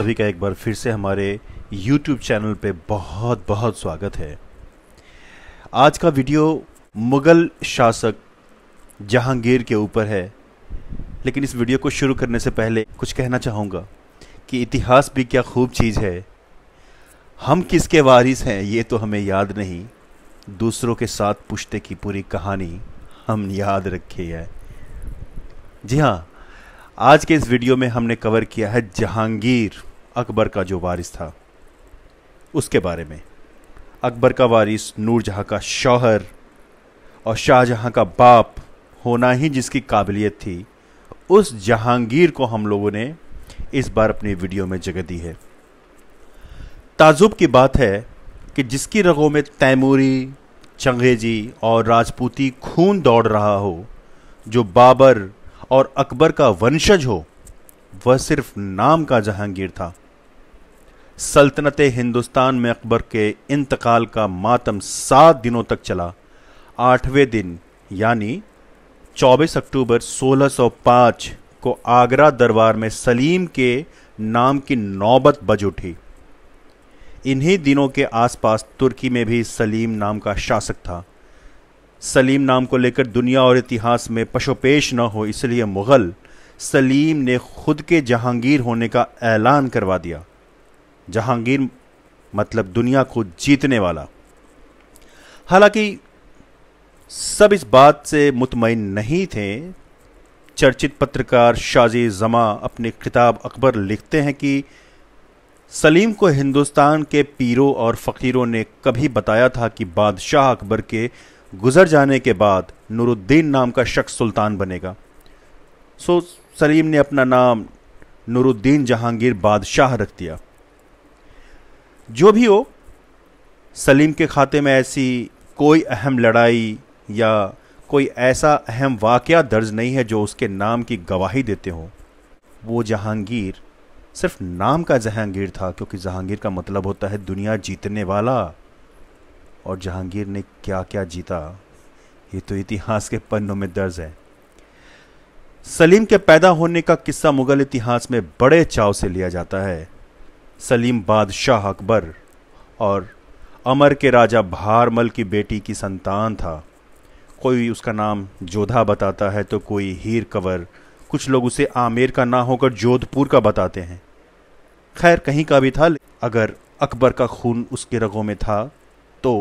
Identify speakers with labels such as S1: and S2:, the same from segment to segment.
S1: सभी का एक बार फिर से हमारे YouTube चैनल पे बहुत बहुत स्वागत है आज का वीडियो मुग़ल शासक जहांगीर के ऊपर है लेकिन इस वीडियो को शुरू करने से पहले कुछ कहना चाहूँगा कि इतिहास भी क्या खूब चीज़ है हम किसके वारिस हैं ये तो हमें याद नहीं दूसरों के साथ पुश्ते की पूरी कहानी हम याद रखी है जी हाँ आज के इस वीडियो में हमने कवर किया है जहांगीर अकबर का जो वारिस था उसके बारे में अकबर का वारिस नूरजहाँ का शौहर और शाहजहाँ का बाप होना ही जिसकी काबिलियत थी उस जहांगीर को हम लोगों ने इस बार अपनी वीडियो में जगह दी है ताजुब की बात है कि जिसकी रगों में तैमूरी चंगेजी और राजपूती खून दौड़ रहा हो जो बाबर और अकबर का वंशज हो वह सिर्फ नाम का जहांगीर था सल्तनत हिंदुस्तान में अकबर के इंतकाल का मातम सात दिनों तक चला आठवें दिन यानी 24 अक्टूबर 1605 को आगरा दरबार में सलीम के नाम की नौबत बज उठी इन्हीं दिनों के आसपास तुर्की में भी सलीम नाम का शासक था सलीम नाम को लेकर दुनिया और इतिहास में पशोपेश न हो इसलिए मुग़ल सलीम ने खुद के जहांगीर होने का ऐलान करवा दिया जहांगीर मतलब दुनिया को जीतने वाला हालांकि सब इस बात से मुतमिन नहीं थे चर्चित पत्रकार शाजी जमा अपने किताब अकबर लिखते हैं कि सलीम को हिंदुस्तान के पीरों और फ़कीरों ने कभी बताया था कि बादशाह अकबर के गुजर जाने के बाद नूरुद्दीन नाम का शख्स सुल्तान बनेगा सो सलीम ने अपना नाम नूरुद्दीन जहांगीर बादशाह रख दिया जो भी हो सलीम के खाते में ऐसी कोई अहम लड़ाई या कोई ऐसा अहम वाक़ दर्ज नहीं है जो उसके नाम की गवाही देते हो वो जहांगीर सिर्फ नाम का जहांगीर था क्योंकि जहांगीर का मतलब होता है दुनिया जीतने वाला और जहांगीर ने क्या क्या जीता ये तो इतिहास के पन्नों में दर्ज है सलीम के पैदा होने का किस्सा मुगल इतिहास में बड़े चाव से लिया जाता है सलीम बादशाह अकबर और अमर के राजा भारमल की बेटी की संतान था कोई उसका नाम जोधा बताता है तो कोई हीर कवर कुछ लोग उसे आमेर का ना होकर जोधपुर का बताते हैं खैर कहीं का भी था अगर अकबर का खून उसके रगों में था तो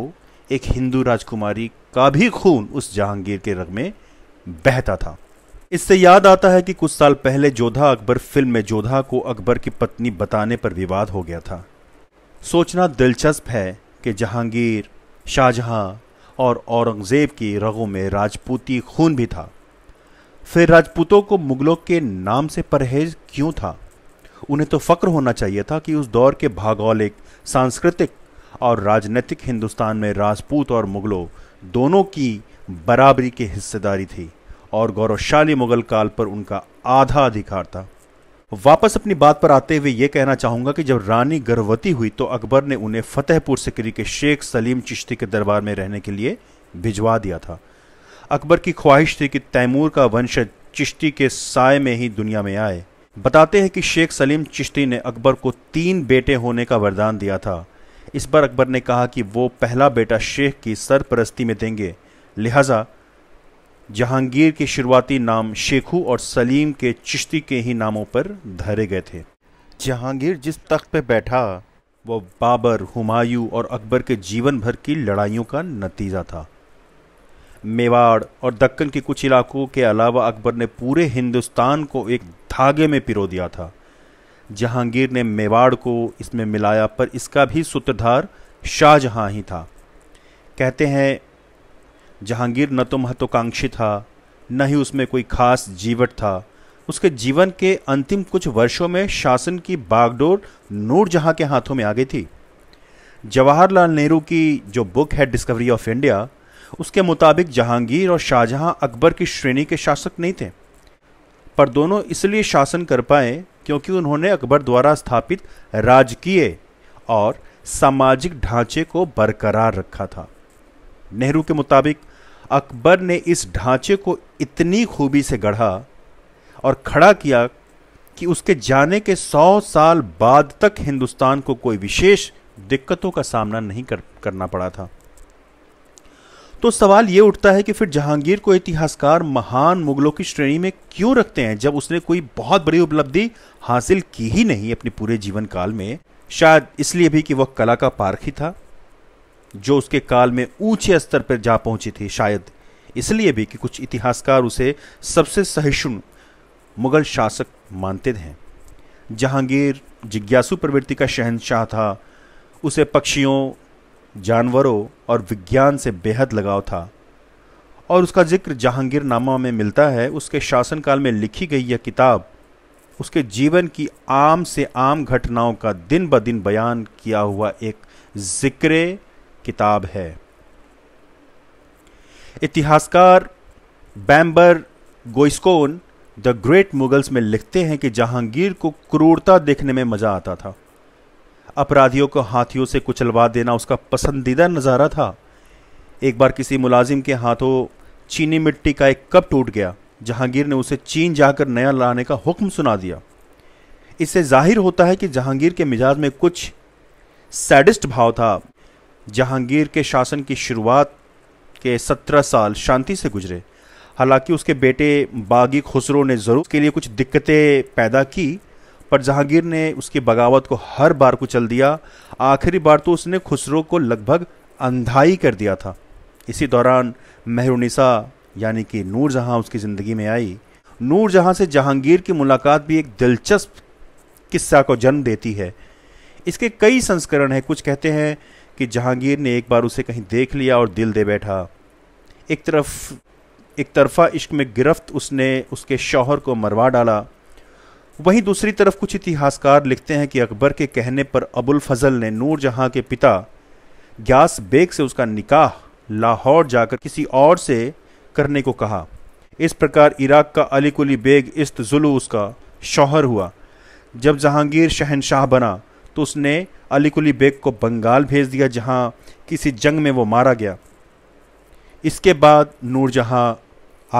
S1: एक हिंदू राजकुमारी का भी खून उस जहांगीर के रग में बहता था इससे याद आता है कि कुछ साल पहले जोधा अकबर फिल्म में जोधा को अकबर की पत्नी बताने पर विवाद हो गया था सोचना दिलचस्प है कि जहांगीर शाहजहां और औरंगजेब की रगों में राजपूती खून भी था फिर राजपूतों को मुगलों के नाम से परहेज क्यों था उन्हें तो फक्र होना चाहिए था कि उस दौर के भौगोलिक सांस्कृतिक और राजनीतिक हिंदुस्तान में राजपूत और मुगलों दोनों की बराबरी की हिस्सेदारी थी और गौरवशाली मुगल काल पर उनका आधा अधिकार था वापस अपनी बात पर आते हुए यह कहना चाहूंगा कि जब रानी गर्भवती हुई तो अकबर ने उन्हें फतेहपुर सिकरी के शेख सलीम चिश्ती के दरबार में रहने के लिए भिजवा दिया था अकबर की ख्वाहिश थी कि तैमूर का वंशज चिश्ती के साय में ही दुनिया में आए बताते हैं कि शेख सलीम चिश्ती ने अकबर को तीन बेटे होने का वरदान दिया था इस पर अकबर ने कहा कि वो पहला बेटा शेख की सरपरस्ती में देंगे लिहाजा जहांगीर के शुरुआती नाम शेखू और सलीम के चिश्ती के ही नामों पर धरे गए थे जहांगीर जिस तख्त पर बैठा वह बाबर हुमायूं और अकबर के जीवन भर की लड़ाइयों का नतीजा था मेवाड़ और दक्कन के कुछ इलाकों के अलावा अकबर ने पूरे हिंदुस्तान को एक धागे में पिरो दिया था जहांगीर ने मेवाड़ को इसमें मिलाया पर इसका भी सूत्रधार शाहजहां ही था कहते हैं जहांगीर न तो महत्वाकांक्षी था न ही उसमें कोई खास जीवट था उसके जीवन के अंतिम कुछ वर्षों में शासन की बागडोर नूरजहां के हाथों में आ गई थी जवाहरलाल नेहरू की जो बुक है डिस्कवरी ऑफ इंडिया उसके मुताबिक जहांगीर और शाहजहां अकबर की श्रेणी के शासक नहीं थे पर दोनों इसलिए शासन कर पाए क्योंकि उन्होंने अकबर द्वारा स्थापित राजकीय और सामाजिक ढांचे को बरकरार रखा था नेहरू के मुताबिक अकबर ने इस ढांचे को इतनी खूबी से गढ़ा और खड़ा किया कि उसके जाने के सौ साल बाद तक हिंदुस्तान को कोई विशेष दिक्कतों का सामना नहीं कर, करना पड़ा था तो सवाल यह उठता है कि फिर जहांगीर को इतिहासकार महान मुगलों की श्रेणी में क्यों रखते हैं जब उसने कोई बहुत बड़ी उपलब्धि हासिल की ही नहीं अपने पूरे जीवन काल में शायद इसलिए भी कि वह कला का पारखी था जो उसके काल में ऊंचे स्तर पर जा पहुंची थी शायद इसलिए भी कि कुछ इतिहासकार उसे सबसे सहिष्णु मुगल शासक मानते हैं जहांगीर जिज्ञासु प्रवृत्ति का शहनशाह था उसे पक्षियों जानवरों और विज्ञान से बेहद लगाव था और उसका जिक्र जहांगीर नामा में मिलता है उसके शासनकाल में लिखी गई यह किताब उसके जीवन की आम से आम घटनाओं का दिन ब दिन बयान किया हुआ एक जिक्र किताब है इतिहासकार Bamber Gascoigne the great Mughals में लिखते हैं कि जहांगीर को क्रूरता देखने में मजा आता था अपराधियों को हाथियों से कुचलवा देना उसका पसंदीदा नज़ारा था एक बार किसी मुलाजिम के हाथों चीनी मिट्टी का एक कप टूट गया जहांगीर ने उसे चीन जाकर नया लाने का हुक्म सुना दिया इससे जाहिर होता है कि जहांगीर के मिजाज में कुछ सैडिस्ट भाव था जहांगीर के शासन की शुरुआत के सत्रह साल शांति से गुजरे हालांकि उसके बेटे बागी खुसरो ने ज़रूर के लिए कुछ दिक्कतें पैदा की पर जहांगीर ने उसकी बगावत को हर बार कुचल दिया आखिरी बार तो उसने खुसरो को लगभग अंधाई कर दिया था इसी दौरान मेहरुनिसा यानी कि नूर जहां उसकी ज़िंदगी में आई नूर जहां से जहांगीर की मुलाकात भी एक दिलचस्प किस्सा को जन्म देती है इसके कई संस्करण हैं कुछ कहते हैं कि जहांगीर ने एक बार उसे कहीं देख लिया और दिल दे बैठा एक तरफ एक तरफा इश्क में गिरफ्त उसने उसके शौहर को मरवा डाला वहीं दूसरी तरफ कुछ इतिहासकार लिखते हैं कि अकबर के कहने पर अबुल फजल ने जहां के पिता ग्यास बेग से उसका निकाह लाहौर जाकर किसी और से करने को कहा इस प्रकार इराक का अली कुली बेग इस्त जुलू उसका शौहर हुआ जब जहांगीर शहनशाह बना तो उसने अली कुली बेग को बंगाल भेज दिया जहाँ किसी जंग में वो मारा गया इसके बाद नूरजहाँ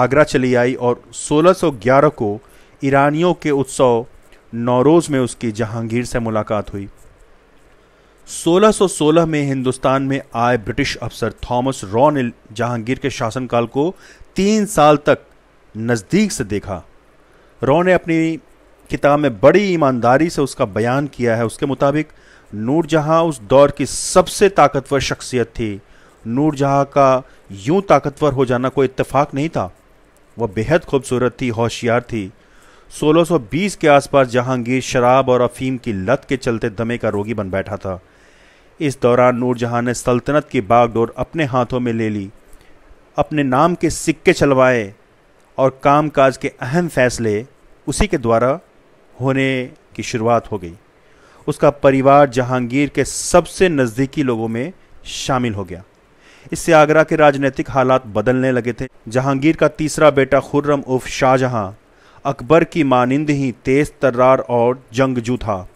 S1: आगरा चली आई और 1611 को ईरानियों के उत्सव नौरोज़ में उसकी जहांगीर से मुलाकात हुई 1616 में हिंदुस्तान में आए ब्रिटिश अफसर थॉमस रॉ ने जहांगीर के शासनकाल को तीन साल तक नज़दीक से देखा रॉ ने अपनी किताब में बड़ी ईमानदारी से उसका बयान किया है उसके मुताबिक नूरजहाँ उस दौर की सबसे ताकतवर शख्सियत थी नूरजहाँ का यूं ताकतवर हो जाना कोई इत्तेफाक नहीं था वह बेहद खूबसूरत थी होशियार थी 1620 के आसपास जहांगीर शराब और अफीम की लत के चलते दमे का रोगी बन बैठा था इस दौरान नूरजहाँ ने सल्तनत की बागडोर अपने हाथों में ले ली अपने नाम के सिक्के चलवाए और कामकाज के अहम फैसले उसी के द्वारा होने की शुरुआत हो गई उसका परिवार जहांगीर के सबसे नज़दीकी लोगों में शामिल हो गया इससे आगरा के राजनीतिक हालात बदलने लगे थे जहांगीर का तीसरा बेटा खुर्रम उर्फ शाहजहां अकबर की मानिंद ही तेज तर्रार और जंगजू था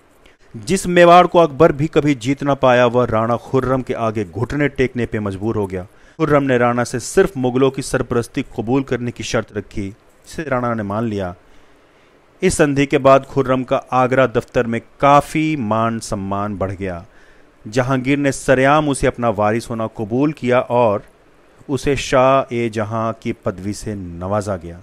S1: जिस मेवाड़ को अकबर भी कभी जीत ना पाया वह राणा खुर्रम के आगे घुटने टेकने पर मजबूर हो गया खुर्रम ने राणा से सिर्फ मुगलों की सरपरस्ती कबूल करने की शर्त रखी इसे राणा ने मान लिया इस संधि के बाद खुर्रम का आगरा दफ्तर में काफ़ी मान सम्मान बढ़ गया जहांगीर ने सरेआम उसे अपना वारिस होना कबूल किया और उसे शाह ए जहां की पदवी से नवाजा गया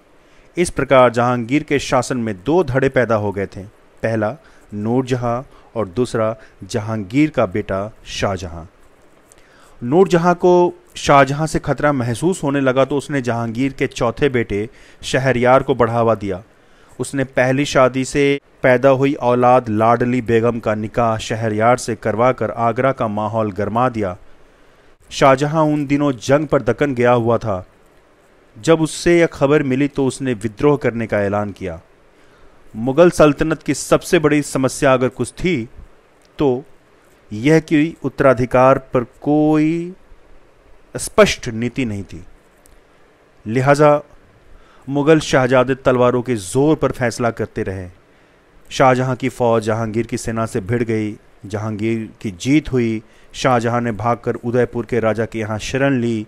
S1: इस प्रकार जहांगीर के शासन में दो धड़े पैदा हो गए थे पहला नूरजहाँ और दूसरा जहांगीर का बेटा शाहजहाँ नूरजहाँ को शाहजहाँ से खतरा महसूस होने लगा तो उसने जहांगीर के चौथे बेटे शहरयार को बढ़ावा दिया उसने पहली शादी से पैदा हुई औलाद लाडली बेगम का निकाह शहरयार से करवाकर आगरा का माहौल गरमा दिया शाहजहां उन दिनों जंग पर दकन गया हुआ था जब उससे यह खबर मिली तो उसने विद्रोह करने का ऐलान किया मुग़ल सल्तनत की सबसे बड़ी समस्या अगर कुछ थी तो यह कि उत्तराधिकार पर कोई स्पष्ट नीति नहीं थी लिहाजा मुग़ल शहजादे तलवारों के ज़ोर पर फैसला करते रहे शाहजहाँ की फ़ौज जहांगीर की सेना से भिड़ गई जहांगीर की जीत हुई शाहजहाँ ने भागकर उदयपुर के राजा के यहाँ शरण ली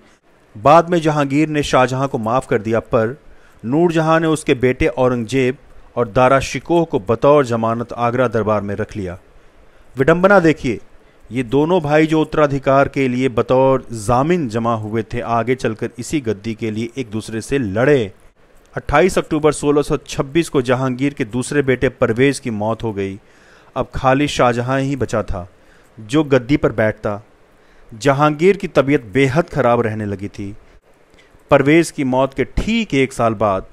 S1: बाद में जहांगीर ने शाहजहाँ को माफ़ कर दिया पर नूरजहां ने उसके बेटे औरंगजेब और दारा शिकोह को बतौर जमानत आगरा दरबार में रख लिया विडंबना देखिए ये दोनों भाई जो उत्तराधिकार के लिए बतौर जामिन जमा हुए थे आगे चलकर इसी गद्दी के लिए एक दूसरे से लड़े 28 अक्टूबर 1626 को जहांगीर के दूसरे बेटे परवेज की मौत हो गई अब खाली शाहजहां ही बचा था जो गद्दी पर बैठता जहांगीर की तबीयत बेहद खराब रहने लगी थी परवेज की मौत के ठीक एक साल बाद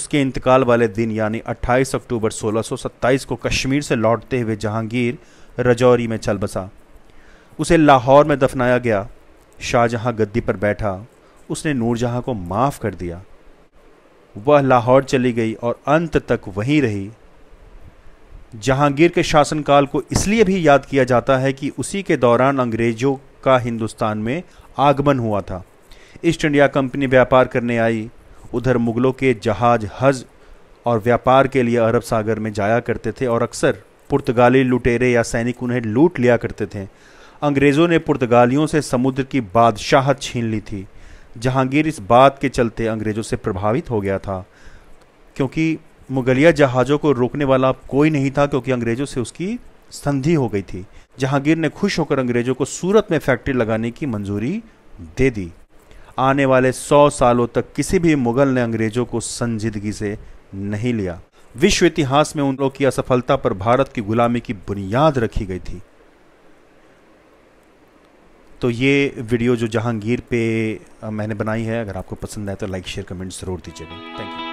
S1: उसके इंतकाल वाले दिन यानी 28 अक्टूबर 1627 को कश्मीर से लौटते हुए जहांगीर रजौरी में चल बसा उसे लाहौर में दफनाया गया शाहजहां गद्दी पर बैठा उसने नूरजहां को माफ़ कर दिया वह लाहौर चली गई और अंत तक वहीं रही जहांगीर के शासनकाल को इसलिए भी याद किया जाता है कि उसी के दौरान अंग्रेजों का हिंदुस्तान में आगमन हुआ था ईस्ट इंडिया कंपनी व्यापार करने आई उधर मुगलों के जहाज हज और व्यापार के लिए अरब सागर में जाया करते थे और अक्सर पुर्तगाली लुटेरे या सैनिक उन्हें लूट लिया करते थे अंग्रेज़ों ने पुर्तगालियों से समुद्र की बादशाहत छीन ली थी जहांगीर इस बात के चलते अंग्रेज़ों से प्रभावित हो गया था क्योंकि मुगलिया जहाज़ों को रोकने वाला कोई नहीं था क्योंकि अंग्रेज़ों से उसकी संधि हो गई थी जहांगीर ने खुश होकर अंग्रेज़ों को सूरत में फैक्ट्री लगाने की मंजूरी दे दी आने वाले सौ सालों तक किसी भी मुगल ने अंग्रेज़ों को संजीदगी से नहीं लिया विश्व इतिहास में उन लोगों की असफलता पर भारत की गुलामी की बुनियाद रखी गई थी तो ये वीडियो जो जहांगीर पे मैंने बनाई है अगर आपको पसंद आए तो लाइक शेयर कमेंट ज़रूर दीजिएगा थैंक यू